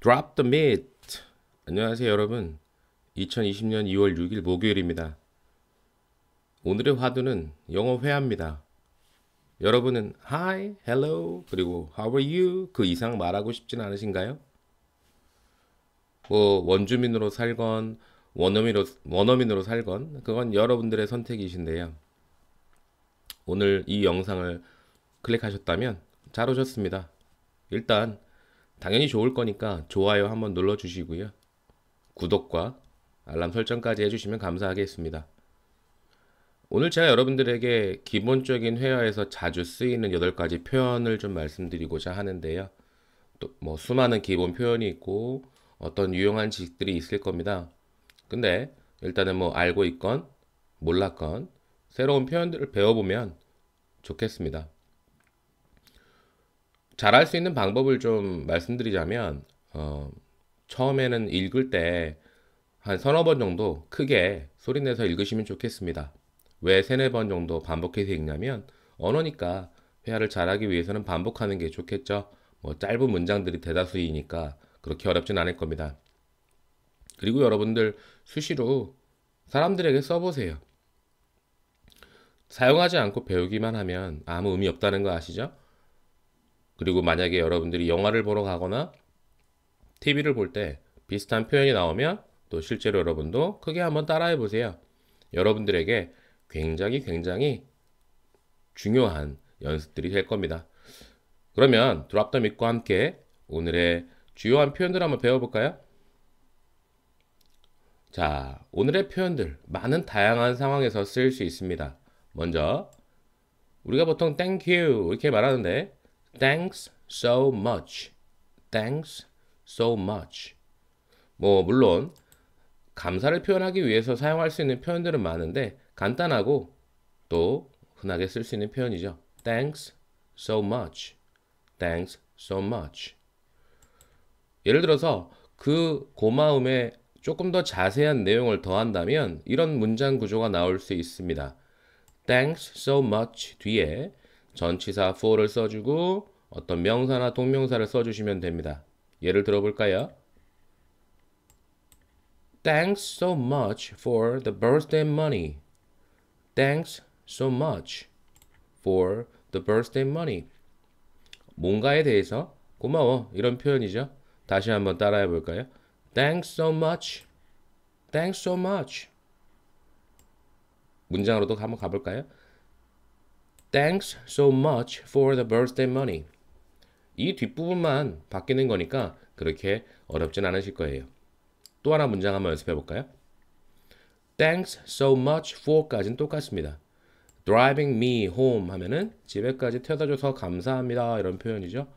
Drop the meat. 안녕하세요, 여러분. 2020년 2월 6일 목요일입니다. 오늘의 화두는 영어 회화입니다. 여러분은 hi, hello, 그리고 how are you 그 이상 말하고 싶진 않으신가요? 뭐 원주민으로 살건 원어민으로 원어민으로 살건 그건 여러분들의 선택이신데요. 오늘 이 영상을 클릭하셨다면 잘 오셨습니다. 일단 당연히 좋을 거니까 좋아요 한번 눌러주시고요. 구독과 알람 설정까지 해주시면 감사하겠습니다. 오늘 제가 여러분들에게 기본적인 회화에서 자주 쓰이는 8가지 표현을 좀 말씀드리고자 하는데요. 또 뭐 수많은 기본 표현이 있고 어떤 유용한 지식들이 있을 겁니다. 근데 일단은 뭐 알고 있건 몰랐건 새로운 표현들을 배워보면 좋겠습니다. 잘할 수 있는 방법을 좀 말씀드리자면 어, 처음에는 읽을 때 한 서너 번 정도 크게 소리내서 읽으시면 좋겠습니다. 왜 세네 번 정도 반복해서 읽냐면 언어니까 회화를 잘하기 위해서는 반복하는 게 좋겠죠. 뭐 짧은 문장들이 대다수이니까 그렇게 어렵진 않을 겁니다. 그리고 여러분들 수시로 사람들에게 써보세요. 사용하지 않고 배우기만 하면 아무 의미 없다는 거 아시죠? 그리고 만약에 여러분들이 영화를 보러 가거나 TV를 볼 때 비슷한 표현이 나오면 또 실제로 여러분도 크게 한번 따라해 보세요. 여러분들에게 굉장히 굉장히 중요한 연습들이 될 겁니다. 그러면 드랍 더 믿고 함께 오늘의 주요한 표현들 한번 배워볼까요? 자, 오늘의 표현들 많은 다양한 상황에서 쓰일 수 있습니다. 먼저 우리가 보통 땡큐 이렇게 말하는데 Thanks so much. Thanks so much. 뭐 물론 감사를 표현하기 위해서 사용할 수 있는 표현들은 많은데 간단하고 또 흔하게 쓸 수 있는 표현이죠. Thanks so much. Thanks so much. 예를 들어서 그 고마움에 조금 더 자세한 내용을 더한다면 이런 문장 구조가 나올 수 있습니다. Thanks so much 뒤에 전치사 for를 써주고 어떤 명사나 동명사를 써주시면 됩니다. 예를 들어볼까요? Thanks so much for the birthday money. Thanks so much for the birthday money. 뭔가에 대해서 고마워 이런 표현이죠. 다시 한번 따라해 볼까요? Thanks so much. Thanks so much. 문장으로도 한번 가볼까요? Thanks so much for the birthday money. 이 뒷부분만 바뀌는 거니까 그렇게 어렵진 않으실 거예요. 또 하나 문장 한번 연습해 볼까요? Thanks so much for까지는 똑같습니다. Driving me home 하면은 집에까지 태워다 줘서 감사합니다. 이런 표현이죠.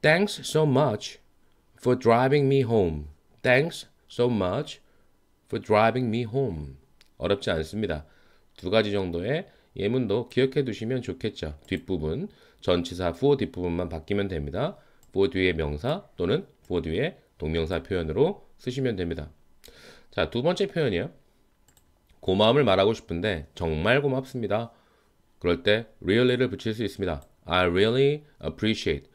Thanks so much for driving me home. Thanks so much for driving me home. 어렵지 않습니다. 두 가지 정도의 예문도 기억해 두시면 좋겠죠. 뒷부분, 전치사 후어 뒷부분만 바뀌면 됩니다. for 뒤에 명사 또는 for 뒤에 동명사 표현으로 쓰시면 됩니다. 자, 두 번째 표현이요. 고마움을 말하고 싶은데 정말 고맙습니다. 그럴 때 really를 붙일 수 있습니다. I really appreciate.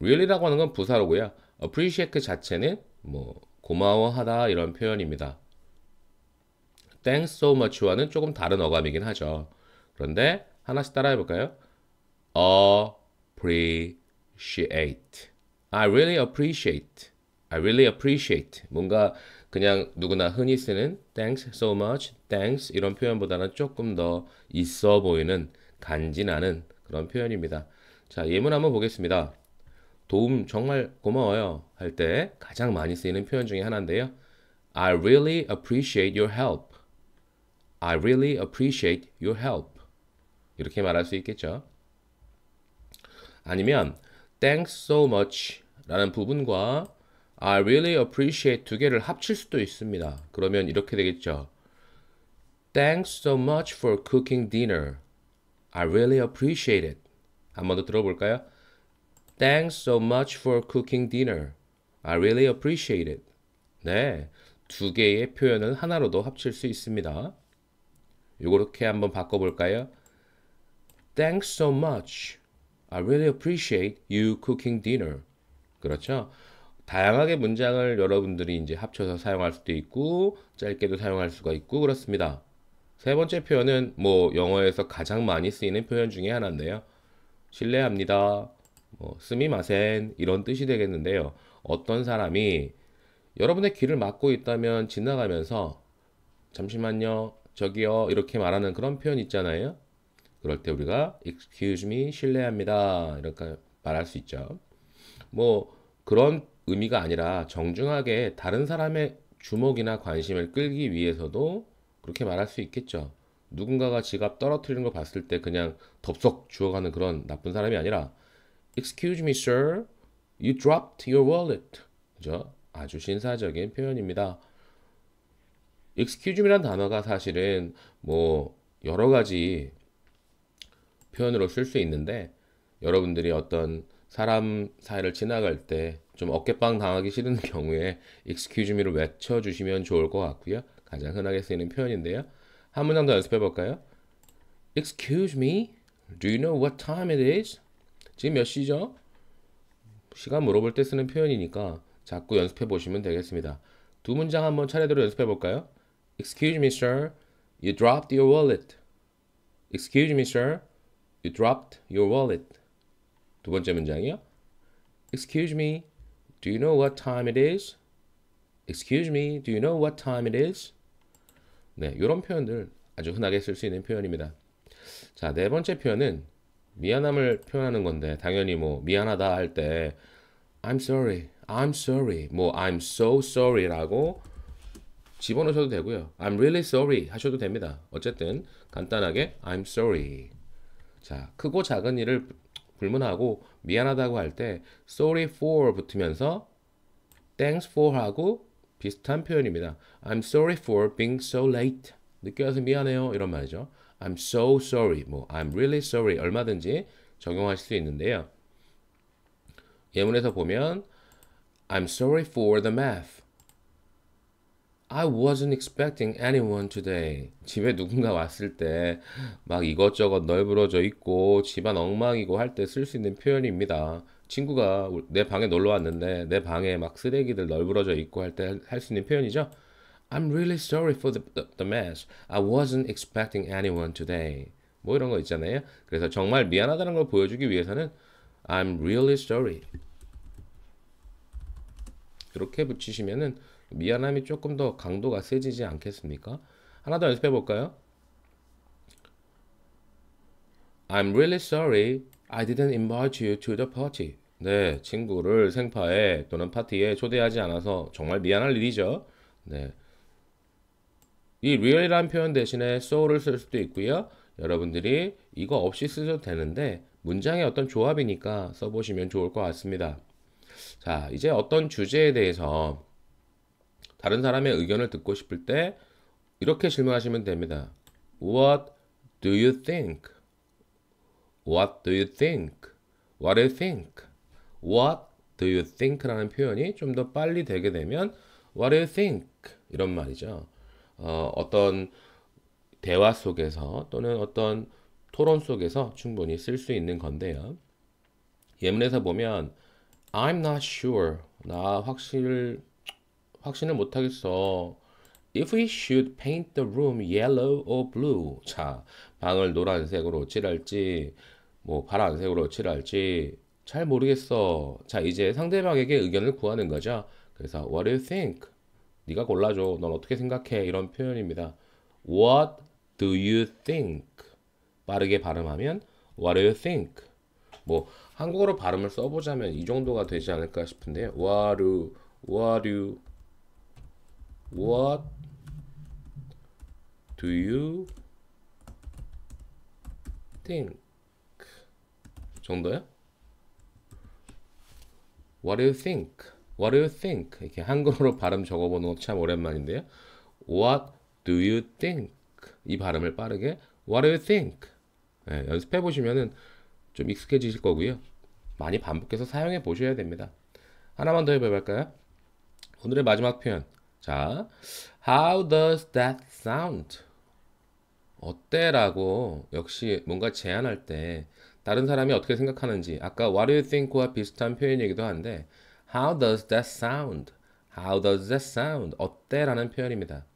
really라고 하는 건 부사로고요. appreciate 그 자체는 뭐 고마워하다 이런 표현입니다. thanks so much와는 조금 다른 어감이긴 하죠. 그런데 하나씩 따라해 볼까요? appreciate. I really appreciate. I really appreciate. 뭔가 그냥 누구나 흔히 쓰는 thanks so much, thanks 이런 표현보다는 조금 더 있어 보이는 간지나는 그런 표현입니다. 자, 예문 한번 보겠습니다. 도움 정말 고마워요 할 때 가장 많이 쓰이는 표현 중에 하나인데요. I really appreciate your help. I really appreciate your help. 이렇게 말할 수 있겠죠. 아니면 thanks so much 라는 부분과 I really appreciate 두 개를 합칠 수도 있습니다. 그러면 이렇게 되겠죠. Thanks so much for cooking dinner. I really appreciate it. 한번 더 들어볼까요? Thanks so much for cooking dinner. I really appreciate it. 네, 두 개의 표현은 하나로도 합칠 수 있습니다. 요렇게 한번 바꿔볼까요? Thanks so much. I really appreciate you cooking dinner. 그렇죠? 다양하게 문장을 여러분들이 이제 합쳐서 사용할 수도 있고 짧게도 사용할 수가 있고 그렇습니다. 세 번째 표현은 뭐 영어에서 가장 많이 쓰이는 표현 중에 하나인데요. 실례합니다. 뭐 스미마센 이런 뜻이 되겠는데요. 어떤 사람이 여러분의 귀를 막고 있다면 지나가면서 잠시만요. 저기요 이렇게 말하는 그런 표현 있잖아요. 그럴 때 우리가 excuse me 실례합니다 이렇게 말할 수 있죠. 뭐 그런 의미가 아니라 정중하게 다른 사람의 주목이나 관심을 끌기 위해서도 그렇게 말할 수 있겠죠. 누군가가 지갑 떨어뜨리는 걸 봤을 때 그냥 덥석 주워가는 그런 나쁜 사람이 아니라 Excuse me, sir. You dropped your wallet. 그죠? 아주 신사적인 표현입니다. excuseme이란 단어가 사실은 뭐 여러 가지 표현으로 쓸 수 있는데 여러분들이 어떤 사람 사이를 지나갈 때 좀 어깨빵 당하기 싫은 경우에 excuse me를 외쳐주시면 좋을 것 같고요. 가장 흔하게 쓰이는 표현인데요. 한 문장 더 연습해 볼까요? Excuse me, do you know what time it is? 지금 몇 시죠? 시간 물어볼 때 쓰는 표현이니까 자꾸 연습해 보시면 되겠습니다. 두 문장 한번 차례대로 연습해 볼까요? Excuse me, sir. You dropped your wallet. Excuse me, sir. You dropped your wallet. 두 번째 문장이요. Excuse me. Do you know what time it is? Excuse me. Do you know what time it is? 네, 이런 표현들 아주 흔하게 쓸 수 있는 표현입니다. 자, 네 번째 표현은 미안함을 표현하는 건데 당연히 뭐 미안하다 할 때 I'm sorry, I'm sorry, 뭐 I'm so sorry라고 집어넣으셔도 되고요. I'm really sorry 하셔도 됩니다. 어쨌든 간단하게 I'm sorry. 자, 크고 작은 일을 불문하고 미안하다고 할 때 sorry for 붙으면서 thanks for 하고 비슷한 표현입니다. I'm sorry for being so late. 늦게 와서 미안해요. 이런 말이죠. I'm so sorry. 뭐 I'm really sorry 얼마든지 적용하실 수 있는데요. 예문에서 보면 I'm sorry for the math. I wasn't expecting anyone today. 집에 누군가 왔을 때 막 이것저것 널브러져 있고 집안 엉망이고 할 때 쓸 수 있는 표현입니다. 친구가 내 방에 놀러 왔는데 내 방에 막 쓰레기들 널브러져 있고 할 때 할 수 있는 표현이죠. I'm really sorry for the, the, the mess. I wasn't expecting anyone today. 뭐 이런 거 있잖아요. 그래서 정말 미안하다는 걸 보여주기 위해서는 I'm really sorry. 이렇게 붙이시면은 미안함이 조금 더 강도가 세지지 않겠습니까? 하나 더 연습해 볼까요? I'm really sorry I didn't invite you to the party. 네, 친구를 생파에 또는 파티에 초대하지 않아서 정말 미안할 일이죠. 네. 이 real이라는 표현 대신에 so를 쓸 수도 있고요. 여러분들이 이거 없이 쓰셔도 되는데 문장의 어떤 조합이니까 써보시면 좋을 것 같습니다. 자, 이제 어떤 주제에 대해서 다른 사람의 의견을 듣고 싶을 때 이렇게 질문하시면 됩니다. What do you think? What do you think? What do you think? What do you think라는 표현이 좀 더 빨리 되게 되면 What do you think? 이런 말이죠. 어, 어떤 대화 속에서 또는 어떤 토론 속에서 충분히 쓸 수 있는 건데요. 예문에서 보면 I'm not sure. 나 확실 확신을 못하겠어. If we should paint the room yellow or blue. 자, 방을 노란색으로 칠할지, 뭐 파란색으로 칠할지 잘 모르겠어. 자, 이제 상대방에게 의견을 구하는 거죠. 그래서 What do you think? 네가 골라줘. 넌 어떻게 생각해? 이런 표현입니다. What do you think? 빠르게 발음하면 What do you think? 뭐 한국어로 발음을 써보자면 이 정도가 되지 않을까 싶은데 What do, what do What do you think? 그 정도야? What do you think? What do you think? 이렇게 한국로 발음 적어보는 거 참 오랜만인데요. What do you think? 이 발음을 빠르게 What do you think? 네, 연습해 보시면은 좀 익숙해지실 거고요. 많이 반복해서 사용해 보셔야 됩니다. 하나만 더 해볼까요? 오늘의 마지막 표현 자, how does that sound? 어때라고 역시 뭔가 제안할 때 다른 사람이 어떻게 생각하는지 아까 what do you think와 비슷한 표현이기도 한데 how does that sound? how does that sound? 어때라는 표현입니다.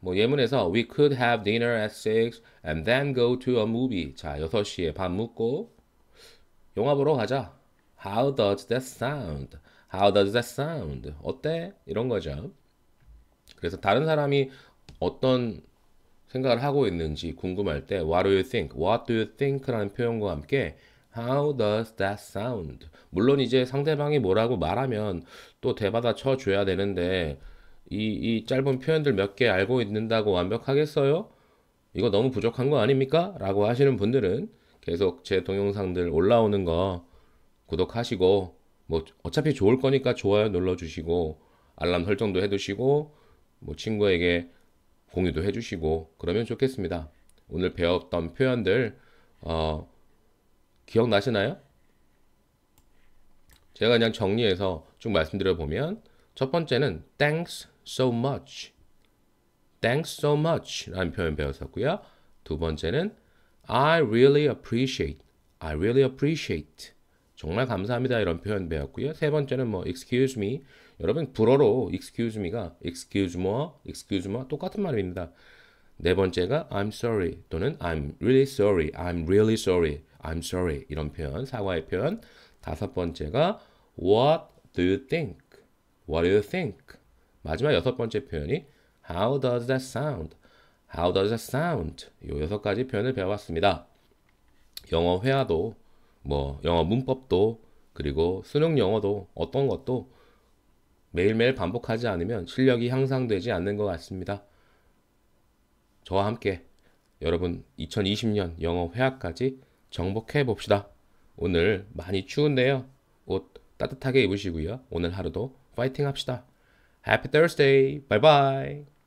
뭐 예문에서 we could have dinner at 6 and then go to a movie. 자, 6시에 밥 먹고 영화 보러 가자. how does that sound? How 아, does that sound? 어때? 이런 거죠. 그래서 다른 사람이 어떤 생각을 하고 있는지 궁금할 때 What do you think? What do you think? 라는 표현과 함께 How does that sound? 물론 이제 상대방이 뭐라고 말하면 또 대받아 쳐줘야 되는데 이, 이 짧은 표현들 몇 개 알고 있는다고 완벽하겠어요? 이거 너무 부족한 거 아닙니까? 라고 하시는 분들은 계속 제 동영상들 올라오는 거 구독하시고 뭐 어차피 좋을 거니까 좋아요 눌러주시고 알람 설정도 해두시고 뭐 친구에게 공유도 해주시고 그러면 좋겠습니다. 오늘 배웠던 표현들 어, 기억나시나요? 제가 그냥 정리해서 쭉 말씀드려 보면 첫 번째는 thanks so much, thanks so much라는 표현 배웠었고요. 두 번째는 I really appreciate, I really appreciate 정말 감사합니다 이런 표현 배웠고요. 세 번째는 뭐 excuse me 여러분 불어로 excuse me가 excuse me, excuse me 똑같은 말입니다. 네 번째가 I'm sorry 또는 I'm really sorry, I'm really sorry, I'm sorry 이런 표현 사과의 표현. 다섯 번째가 What do you think? What do you think? 마지막 여섯 번째 표현이 How does that sound? How does that sound? 이 여섯 가지 표현을 배워봤습니다. 영어 회화도 뭐 영어 문법도 그리고 수능 영어도 어떤 것도 매일매일 반복하지 않으면 실력이 향상되지 않는 것 같습니다. 저와 함께 여러분 2020년 영어 회화까지 정복해 봅시다. 오늘 많이 추운데요. 옷 따뜻하게 입으시고요. 오늘 하루도 파이팅 합시다. Happy Thursday. Bye bye.